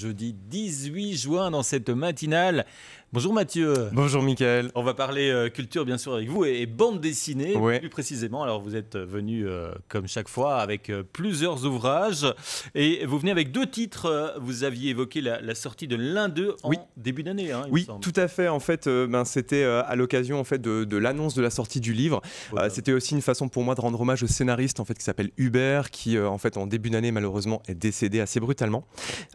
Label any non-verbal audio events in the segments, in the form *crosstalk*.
jeudi 18 juin dans cette matinale. Bonjour Mathieu. Bonjour Mickaël. On va parler euh, culture bien sûr avec vous et, bande dessinée plus précisément. Alors vous êtes euh, venu euh, comme chaque fois avec plusieurs ouvrages et vous venez avec deux titres. Vous aviez évoqué la, sortie de l'un d'eux en début d'année. Hein, oui, tout à fait. En fait, ben, c'était à l'occasion en fait de, l'annonce de la sortie du livre. c'était aussi une façon pour moi de rendre hommage au scénariste en fait qui s'appelle Hubert qui en fait en début d'année malheureusement est décédé assez brutalement.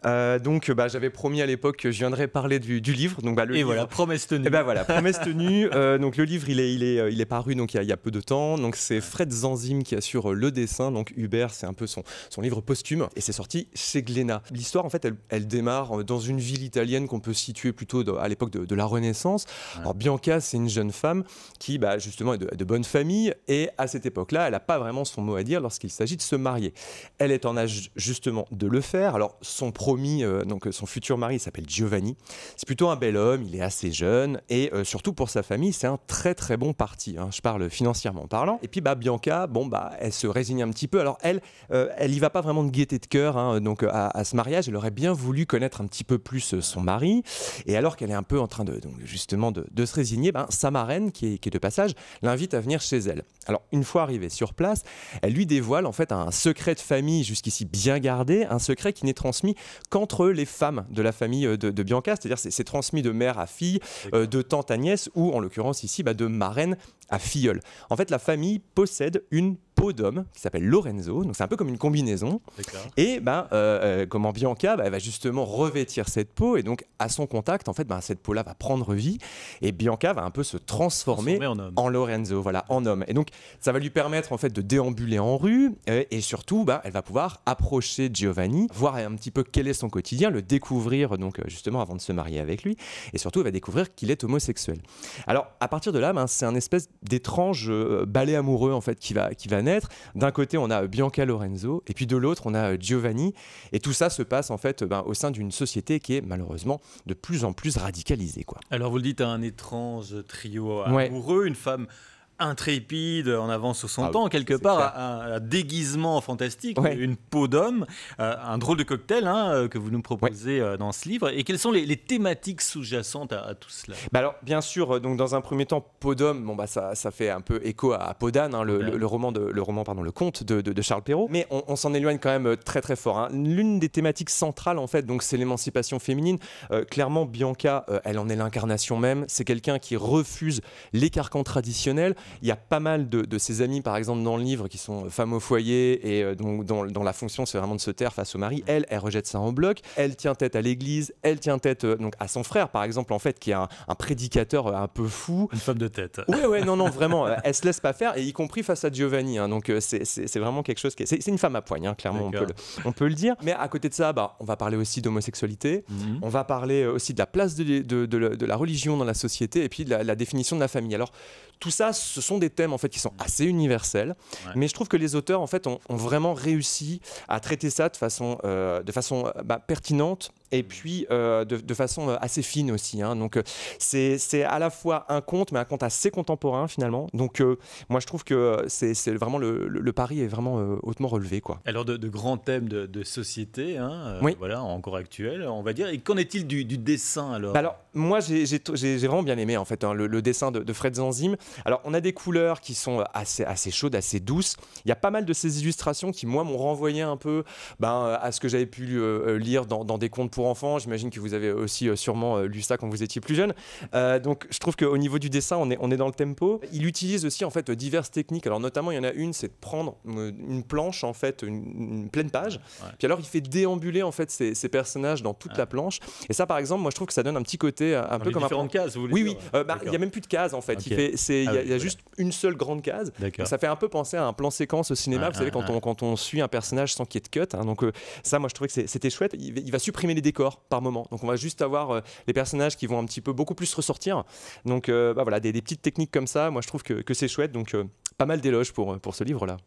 donc bah, j'avais promis à l'époque que je viendrais parler du, livre. Donc bah, voilà, promesse tenue. Et eh ben voilà, promesse tenue. *laughs* Euh, donc le livre, il est, il est, euh, il est paru donc il y, a, peu de temps. Donc c'est Fred Zanzim qui assure euh, le dessin. Donc Hubert, c'est un peu son, son livre posthume et c'est sorti chez Glénat. L'histoire, en fait, elle, démarre dans une ville italienne qu'on peut situer plutôt à l'époque de, la Renaissance. Alors Bianca, c'est une jeune femme qui, bah, justement, est de, bonne famille et à cette époque-là, elle n'a pas vraiment son mot à dire lorsqu'il s'agit de se marier. Elle est en âge justement de le faire. Alors son promis, donc son futur mari, s'appelle Giovanni. C'est plutôt un bel homme est assez jeune et euh, surtout pour sa famille, c'est un très très bon parti. Hein. je parle financièrement parlant. Et puis bah, Bianca, bon bah, elle se résigne un petit peu. Alors elle, euh, elle y va pas vraiment de gaieté de cœur. Hein, donc euh, à, ce mariage, elle aurait bien voulu connaître un petit peu plus son mari. Et alors qu'elle est un peu en train de donc justement de, de se résigner, ben sa marraine qui est, qui est de passage l'invite à venir chez elle. Alors une fois arrivée sur place, elle lui dévoile en fait un secret de famille jusqu'ici bien gardé, un secret qui n'est transmis qu'entre les femmes de la famille de, de Bianca. C'est-à-dire c'est transmis de mère à fille, euh, de tante Agnès ou en l'occurrence ici, bah, de marraine à filleule. En fait, la famille possède une d'homme qui s'appelle Lorenzo. Donc c'est un peu comme une combinaison. Et ben, euh, euh, comment Bianca, bah, elle va justement revêtir cette peau et donc à son contact, en fait, ben, cette peau-là va prendre vie et Bianca va un peu se transformer, en, Lorenzo, voilà, en homme. Et donc ça va lui permettre en fait de déambuler en rue euh, et surtout, ben, elle va pouvoir approcher Giovanni, voir un petit peu quel est son quotidien, le découvrir donc justement avant de se marier avec lui et surtout elle va découvrir qu'il est homosexuel. Alors à partir de là, ben, c'est un espèce d'étrange ballet amoureux en fait qui va qui va naître d'un côté, on a Bianca Lorenzo, et puis de l'autre, on a euh, Giovanni. Et tout ça se passe en fait ben, au sein d'une société qui est malheureusement de plus en plus radicalisée. Quoi. Alors vous le dites, un étrange trio amoureux, une femme intrépide, en avance sur son ah temps, quelque part, un, déguisement fantastique, une peau d'homme, euh, un drôle de cocktail hein, euh, que vous nous proposez euh, dans ce livre. Et quelles sont les, thématiques sous-jacentes à, tout cela bah Alors, bien sûr, donc dans un premier temps, peau d'homme, bon, bah, ça, fait un peu écho à, à peau d'âne, hein, le, roman, de, le, roman pardon, le conte de, de, Charles Perrault. Mais on, s'en éloigne quand même très très fort. Hein. L'une des thématiques centrales, en fait, donc c'est l'émancipation féminine. clairement, Bianca, elle en est l'incarnation même. C'est quelqu'un qui refuse les carcans traditionnels il y a pas mal de, ses amis, par exemple, dans le livre, qui sont euh, femmes au foyer et euh, donc dont, la fonction, c'est vraiment de se taire face au mari. Elle, elle rejette ça en bloc. Elle tient tête à l'église. Elle tient tête euh, donc à son frère, par exemple, en fait, qui est un, prédicateur un peu fou. Une femme de tête. Ouais, ouais, non, non, vraiment. elle se laisse pas faire, et y compris face à Giovanni. Hein. donc, c'est vraiment quelque chose qui C'est une femme à poigne, hein, clairement, on peut, le, on peut, le, dire. Mais à côté de ça, bah, on va parler aussi d'homosexualité. Mhm. On va parler aussi de la place de, de, de, la religion dans la société et puis de la, la définition de la famille. Alors, tout ça ce sont des thèmes en fait qui sont mmh. assez universels, mais je trouve que les auteurs en fait ont, vraiment réussi à traiter ça de façon, euh, de façon euh, bah, pertinente et puis euh, de, façon euh, assez fine aussi. Hein. Donc euh, c'est à la fois un conte, mais un conte assez contemporain finalement. Donc moi je trouve que c'est vraiment le, le, pari est vraiment hautement relevé. Quoi. Alors de, grands thèmes de, société, hein, voilà, encore actuels, on va dire. Et qu'en est-il du, dessin alors bah, Alors moi j'ai j'ai vraiment bien aimé en fait hein, le, dessin de, Fred Zanzim. Alors on a des couleurs qui sont assez, assez chaudes, assez douces. Il y a pas mal de ces illustrations qui moi m'ont renvoyé un peu ben, à ce que j'avais pu lire dans, dans, des contes pour J'imagine que vous avez aussi euh, sûrement euh, lu ça quand vous étiez plus jeune. Euh, donc je trouve qu'au niveau du dessin, on est, on est dans le tempo. Il utilise aussi en fait diverses techniques. Alors notamment, il y en a une, c'est de prendre une planche en fait, une, pleine page. Puis alors, il fait déambuler en fait ses, personnages dans toute la planche. Et ça, par exemple, moi je trouve que ça donne un petit côté un peu les comme différentes cases. Vous oui, oui. Bah, il n'y a même plus de cases en fait. Il fait, c'est, il y a, ah juste une seule grande case. Ça fait un peu penser à un plan séquence au cinéma. vous savez quand on quand on suit un personnage sans qu'il y ait de cut. Hein. donc ça, moi je trouvais que c'était chouette. Il, il va supprimer les Décor par moment. Donc on va juste avoir euh, les personnages qui vont un petit peu beaucoup plus ressortir. Donc euh, bah voilà, des, petites techniques comme ça, moi je trouve que, que c'est chouette. Donc euh, pas mal d'éloges pour, pour ce livre-là.